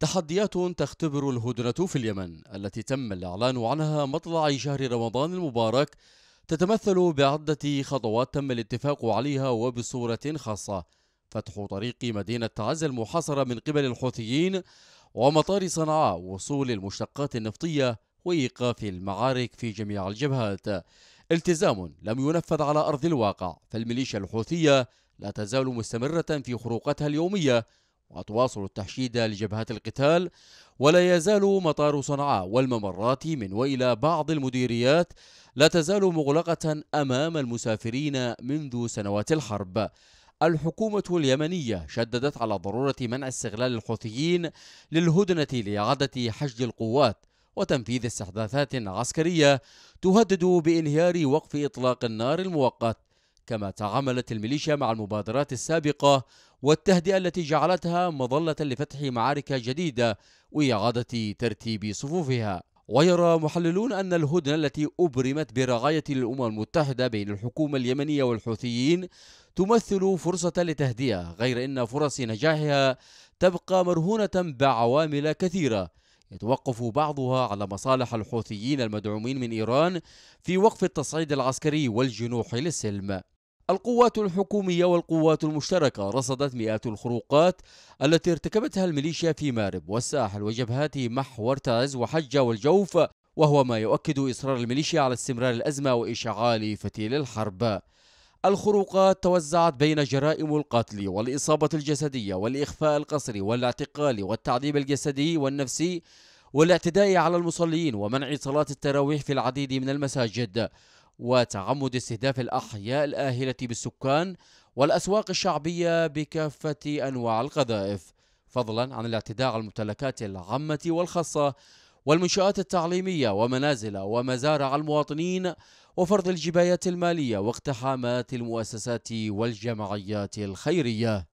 تحديات تختبر الهدنة في اليمن التي تم الإعلان عنها مطلع شهر رمضان المبارك تتمثل بعدة خطوات تم الاتفاق عليها وبصورة خاصة فتح طريق مدينة عز المحاصرة من قبل الحوثيين ومطار صنعاء وصول المشتقات النفطية وإيقاف المعارك في جميع الجبهات التزام لم ينفذ على أرض الواقع فالميليشيا الحوثية لا تزال مستمرة في خروقتها اليومية وتواصل التحشيد لجبهات القتال ولا يزال مطار صنعاء والممرات من وإلى بعض المديريات لا تزال مغلقة أمام المسافرين منذ سنوات الحرب الحكومة اليمنية شددت على ضرورة منع استغلال الحوثيين للهدنة لإعادة حشد القوات وتنفيذ استحداثات عسكرية تهدد بإنهيار وقف إطلاق النار المؤقت كما تعاملت الميليشيا مع المبادرات السابقة والتهدئة التي جعلتها مظلة لفتح معارك جديدة وإعادة ترتيب صفوفها ويرى محللون أن الهدنة التي أبرمت برعاية الأمم المتحدة بين الحكومة اليمنية والحوثيين تمثل فرصة لتهدئة غير أن فرص نجاحها تبقى مرهونة بعوامل كثيرة يتوقف بعضها على مصالح الحوثيين المدعومين من إيران في وقف التصعيد العسكري والجنوح للسلم القوات الحكومية والقوات المشتركة رصدت مئات الخروقات التي ارتكبتها الميليشيا في مارب والساحل وجبهات محو ارتاز وحجة والجوف وهو ما يؤكد إصرار الميليشيا على استمرار الأزمة وإشعال فتيل الحرب الخروقات توزعت بين جرائم القتل والإصابة الجسدية والإخفاء القسري والاعتقال والتعذيب الجسدي والنفسي والاعتداء على المصلين ومنع صلاة التراويح في العديد من المساجد وتعمد استهداف الأحياء الآهلة بالسكان والأسواق الشعبية بكافة أنواع القذائف فضلا عن الاعتداء على الممتلكات العامة والخاصة والمنشآت التعليمية ومنازل ومزارع المواطنين وفرض الجبايات المالية واقتحامات المؤسسات والجمعيات الخيرية